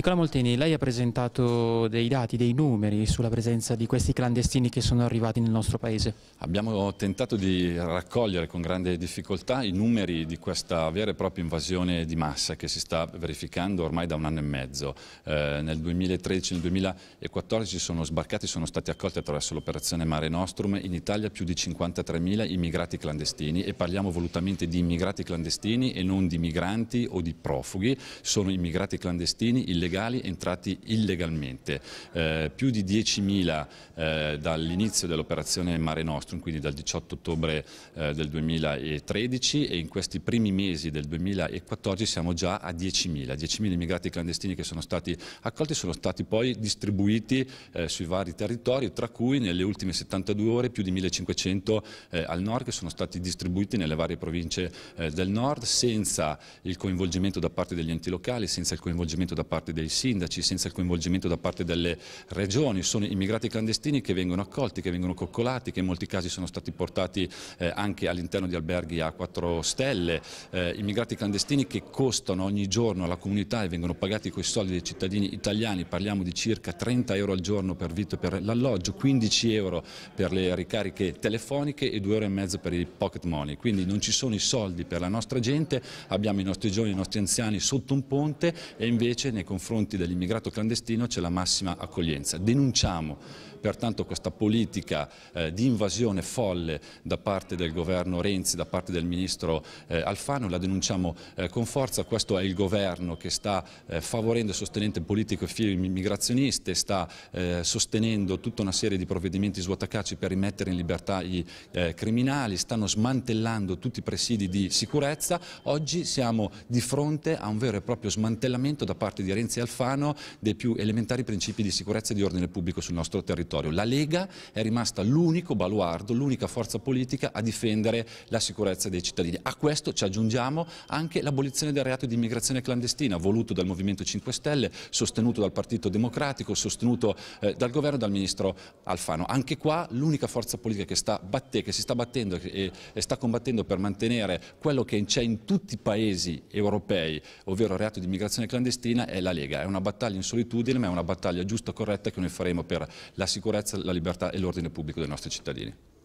Nicola Molteni, lei ha presentato dei dati, dei numeri sulla presenza di questi clandestini che sono arrivati nel nostro paese. Abbiamo tentato di raccogliere con grande difficoltà i numeri di questa vera e propria invasione di massa che si sta verificando ormai da un anno e mezzo. Eh, nel 2013 e nel 2014 sono sbarcati, sono stati accolti attraverso l'operazione Mare Nostrum in Italia più di 53.000 immigrati clandestini e parliamo volutamente di immigrati clandestini e non di migranti o di profughi, sono immigrati clandestini illegali illegali entrati illegalmente, eh, più di 10.000 eh, dall'inizio dell'operazione Mare Nostrum, quindi dal 18 ottobre eh, del 2013 e in questi primi mesi del 2014 siamo già a 10.000, 10.000 immigrati clandestini che sono stati accolti sono stati poi distribuiti eh, sui vari territori, tra cui nelle ultime 72 ore più di 1.500 eh, al nord che sono stati distribuiti nelle varie province eh, del nord senza il coinvolgimento da parte degli enti locali, senza il coinvolgimento da parte parte dei sindaci, senza il coinvolgimento da parte delle regioni, sono immigrati clandestini che vengono accolti, che vengono coccolati, che in molti casi sono stati portati eh, anche all'interno di alberghi a 4 stelle, eh, immigrati clandestini che costano ogni giorno alla comunità e vengono pagati coi soldi dei cittadini italiani, parliamo di circa 30 euro al giorno per vitto e per l'alloggio, 15 euro per le ricariche telefoniche e 2,5 euro e mezzo per i pocket money, quindi non ci sono i soldi per la nostra gente, abbiamo i nostri giovani, i nostri anziani sotto un ponte e invece nei confronti confronti dell'immigrato clandestino c'è la massima accoglienza. Denunciamo pertanto questa politica eh, di invasione folle da parte del governo Renzi, da parte del ministro eh, Alfano, la denunciamo eh, con forza, questo è il governo che sta eh, favorendo e sostenendo politiche migrazioniste, sta eh, sostenendo tutta una serie di provvedimenti svuotacacci per rimettere in libertà i eh, criminali, stanno smantellando tutti i presidi di sicurezza, oggi siamo di fronte a un vero e proprio smantellamento da parte di Renzi e Alfano dei più elementari principi di sicurezza e di ordine pubblico sul nostro territorio territorio. La Lega è rimasta l'unico baluardo, l'unica forza politica a difendere la sicurezza dei cittadini. A questo ci aggiungiamo anche l'abolizione del reato di immigrazione clandestina, voluto dal Movimento 5 Stelle, sostenuto dal Partito Democratico, sostenuto eh, dal governo e dal ministro Alfano. Anche qua l'unica forza politica che, sta batte, che si sta battendo e, e sta combattendo per mantenere quello che c'è in tutti i paesi europei, ovvero il reato di immigrazione clandestina, è la Lega. È una battaglia in solitudine, ma è una battaglia giusta e corretta che noi faremo per la sicurezza sicurezza, la libertà e l'ordine pubblico dei nostri cittadini.